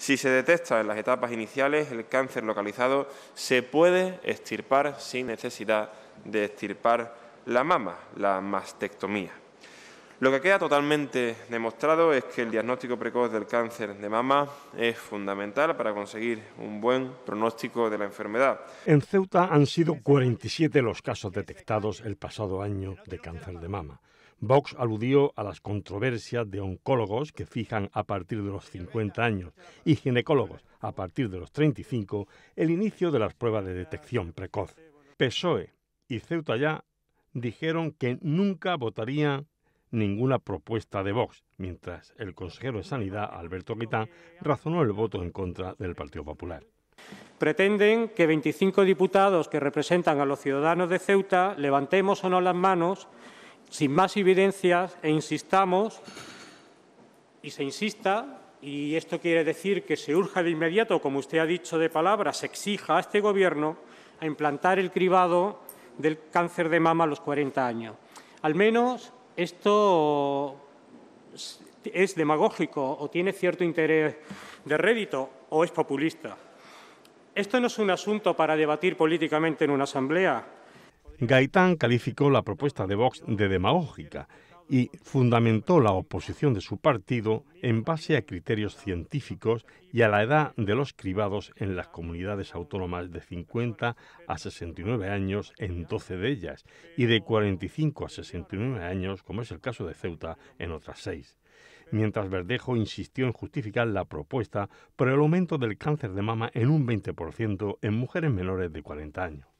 Si se detecta en las etapas iniciales el cáncer localizado, se puede extirpar sin necesidad de extirpar la mama, la mastectomía. Lo que queda totalmente demostrado es que el diagnóstico precoz del cáncer de mama es fundamental para conseguir un buen pronóstico de la enfermedad. En Ceuta han sido 47 los casos detectados el pasado año de cáncer de mama. Vox aludió a las controversias de oncólogos que fijan a partir de los 50 años y ginecólogos a partir de los 35 el inicio de las pruebas de detección precoz. PSOE y Ceuta ya dijeron que nunca votarían ninguna propuesta de Vox, mientras el consejero de Sanidad, Alberto Guitán, razonó el voto en contra del Partido Popular. Pretenden que 25 diputados que representan a los ciudadanos de Ceuta levantemos o no las manos sin más evidencias e insistamos y se insista, y esto quiere decir que se urja de inmediato, como usted ha dicho de palabra, se exija a este Gobierno a implantar el cribado del cáncer de mama a los 40 años. Al menos esto es demagógico o tiene cierto interés de rédito o es populista. Esto no es un asunto para debatir políticamente en una asamblea, Gaitán calificó la propuesta de Vox de demagógica y fundamentó la oposición de su partido en base a criterios científicos y a la edad de los cribados en las comunidades autónomas de 50 a 69 años en 12 de ellas y de 45 a 69 años, como es el caso de Ceuta, en otras seis. mientras Verdejo insistió en justificar la propuesta por el aumento del cáncer de mama en un 20% en mujeres menores de 40 años.